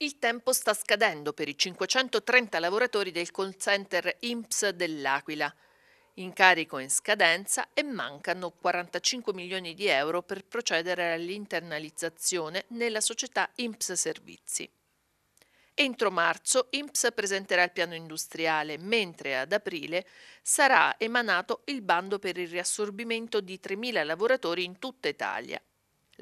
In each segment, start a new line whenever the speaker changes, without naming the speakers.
Il tempo sta scadendo per i 530 lavoratori del call center IMPS dell'Aquila. Incarico in scadenza e mancano 45 milioni di euro per procedere all'internalizzazione nella società IMPS Servizi. Entro marzo IMPS presenterà il piano industriale, mentre ad aprile sarà emanato il bando per il riassorbimento di 3.000 lavoratori in tutta Italia.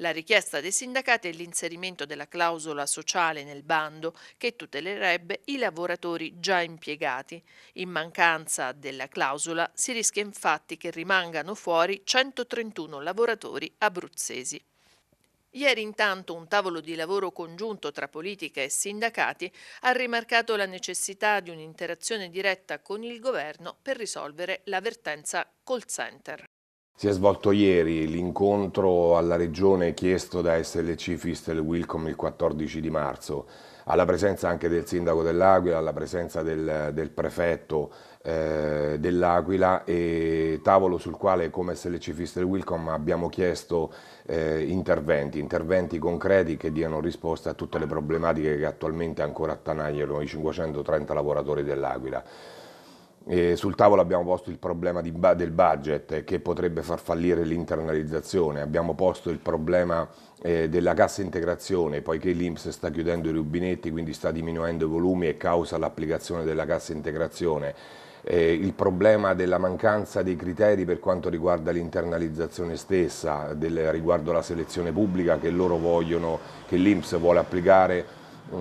La richiesta dei sindacati è l'inserimento della clausola sociale nel bando che tutelerebbe i lavoratori già impiegati. In mancanza della clausola si rischia infatti che rimangano fuori 131 lavoratori abruzzesi. Ieri intanto un tavolo di lavoro congiunto tra politica e sindacati ha rimarcato la necessità di un'interazione diretta con il governo per risolvere l'avvertenza call center.
Si è svolto ieri l'incontro alla Regione chiesto da SLC Fistel Wilcom il 14 di marzo, alla presenza anche del Sindaco dell'Aquila, alla presenza del, del Prefetto eh, dell'Aquila e tavolo sul quale come SLC Fistel Wilcom abbiamo chiesto eh, interventi, interventi concreti che diano risposta a tutte le problematiche che attualmente ancora attanagliano i 530 lavoratori dell'Aquila. E sul tavolo abbiamo posto il problema di, del budget che potrebbe far fallire l'internalizzazione, abbiamo posto il problema eh, della cassa integrazione, poiché l'Inps sta chiudendo i rubinetti, quindi sta diminuendo i volumi e causa l'applicazione della cassa integrazione. Eh, il problema della mancanza dei criteri per quanto riguarda l'internalizzazione stessa, del, riguardo alla selezione pubblica che loro vogliono, che l'Inps vuole applicare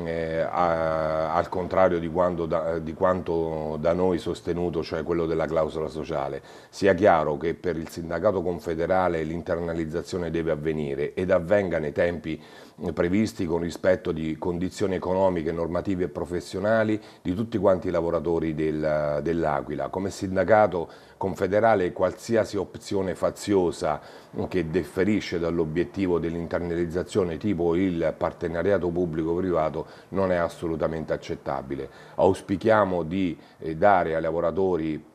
eh, a, al contrario di, da, di, quanto da noi sostenuto, cioè quello della clausola sociale. Sia chiaro che per il sindacato confederale l'internalizzazione deve avvenire ed avvenga nei tempi eh, previsti con rispetto di condizioni economiche, normative e professionali di tutti quanti i lavoratori del, dell'Aquila. Come sindacato confederale qualsiasi opzione faziosa mm, che differisce dall'obiettivo dell'internalizzazione tipo il partenariato pubblico-privato mercato non è assolutamente accettabile. Auspichiamo di eh, dare ai lavoratori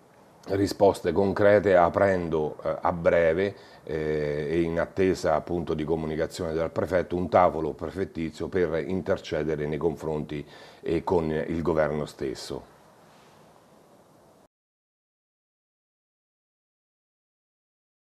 risposte concrete aprendo eh, a breve eh, e in attesa appunto di comunicazione dal prefetto un tavolo prefettizio per intercedere nei confronti e con il governo stesso.